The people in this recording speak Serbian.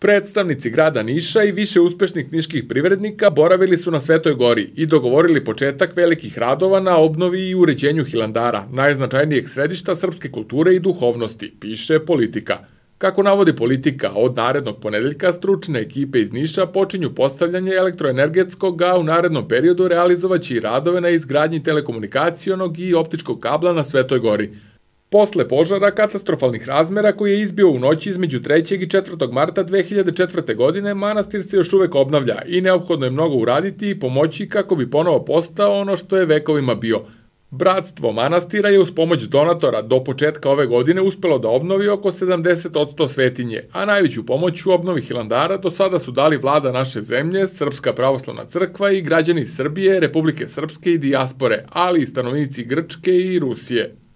Predstavnici grada Niša i više uspešnih niških privrednika boravili su na Svetoj gori i dogovorili početak velikih radova na obnovi i uređenju Hilandara, najznačajnijeg središta srpske kulture i duhovnosti, piše politika. Kako navodi politika, od narednog ponedeljka stručne ekipe iz Niša počinju postavljanje elektroenergetskog, a u narednom periodu realizovaći i radove na izgradnji telekomunikacijonog i optičkog kabla na Svetoj gori – posle požara katastrofalnih razmera koji je izbio u noći između 3. i 4. marta 2004. godine, manastir se još uvek obnavlja i neophodno je mnogo uraditi i pomoći kako bi ponovo postao ono što je vekovima bio. Bratstvo manastira je uz pomoć donatora do početka ove godine uspelo da obnovi oko 70% svetinje, a najveću pomoć u obnovi Hilandara do sada su dali vlada naše zemlje, Srpska pravoslavna crkva i građani Srbije, Republike Srpske i dijaspore, ali i stanovnici Grčke i Rusije.